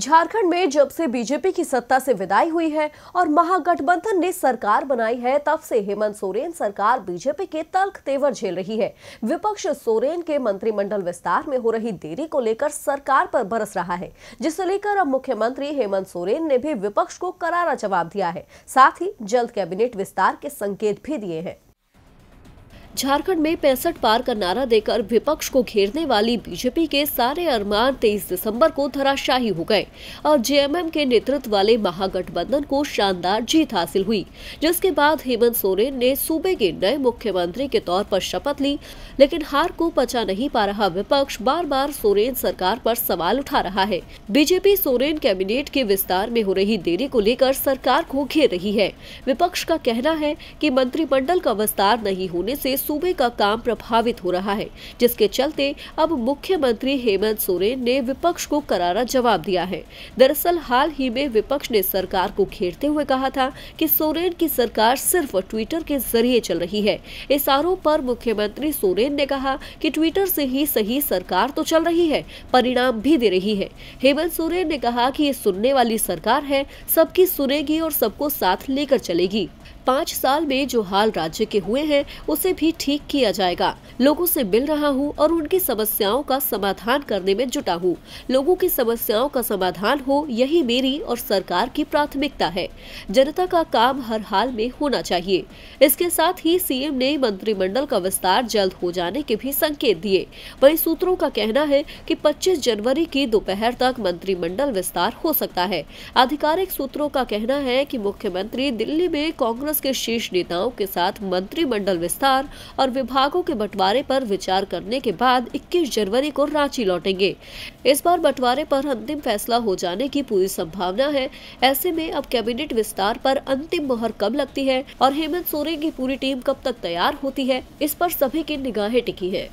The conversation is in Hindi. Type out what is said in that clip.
झारखंड में जब से बीजेपी की सत्ता से विदाई हुई है और महागठबंधन ने सरकार बनाई है तब से हेमंत सोरेन सरकार बीजेपी के तल्ख तेवर झेल रही है विपक्ष सोरेन के मंत्रिमंडल विस्तार में हो रही देरी को लेकर सरकार पर बरस रहा है जिसे लेकर अब मुख्यमंत्री हेमंत सोरेन ने भी विपक्ष को करारा जवाब दिया है साथ ही जल्द कैबिनेट विस्तार के संकेत भी दिए हैं झारखंड में पैंसठ पार का नारा देकर विपक्ष को घेरने वाली बीजेपी के सारे अरमान 23 दिसंबर को धराशाही हो गए और जेएमएम के नेतृत्व वाले महागठबंधन को शानदार जीत हासिल हुई जिसके बाद हेमंत सोरेन ने सूबे के नए मुख्यमंत्री के तौर पर शपथ ली लेकिन हार को पचा नहीं पा रहा विपक्ष बार बार सोरेन सरकार आरोप सवाल उठा रहा है बीजेपी सोरेन कैबिनेट के विस्तार में हो रही देरी को लेकर सरकार को घेर रही है विपक्ष का कहना है की मंत्रिमंडल का विस्तार नहीं होने ऐसी सूबे का काम प्रभावित हो रहा है जिसके चलते अब मुख्यमंत्री हेमंत सोरेन ने विपक्ष को करारा जवाब दिया है दरअसल हाल ही में विपक्ष ने सरकार को घेरते हुए कहा था कि सोरेन की सरकार सिर्फ ट्विटर के जरिए चल रही है इस आरोप पर मुख्यमंत्री सोरेन ने कहा कि ट्विटर से ही सही सरकार तो चल रही है परिणाम भी दे रही है हेमंत सोरेन ने कहा की ये सुनने वाली सरकार है सबकी सुनेगी और सबको साथ लेकर चलेगी पाँच साल में जो हाल राज्य के हुए हैं उसे भी ठीक किया जाएगा लोगों से मिल रहा हूँ और उनकी समस्याओं का समाधान करने में जुटा हूँ लोगों की समस्याओं का समाधान हो यही मेरी और सरकार की प्राथमिकता है जनता का काम हर हाल में होना चाहिए इसके साथ ही सीएम ने मंत्रिमंडल का विस्तार जल्द हो जाने के भी संकेत दिए वही सूत्रों का कहना है की पच्चीस जनवरी की दोपहर तक मंत्रिमंडल विस्तार हो सकता है आधिकारिक सूत्रों का कहना है की मुख्यमंत्री दिल्ली में कांग्रेस के शीर्ष नेताओं के साथ मंत्रिमंडल विस्तार और विभागों के बंटवारे पर विचार करने के बाद 21 जनवरी को रांची लौटेंगे इस बार बंटवारे पर अंतिम फैसला हो जाने की पूरी संभावना है ऐसे में अब कैबिनेट विस्तार पर अंतिम मोहर कब लगती है और हेमंत सोरेन की पूरी टीम कब तक तैयार होती है इस पर सभी की निगाहें टिकी है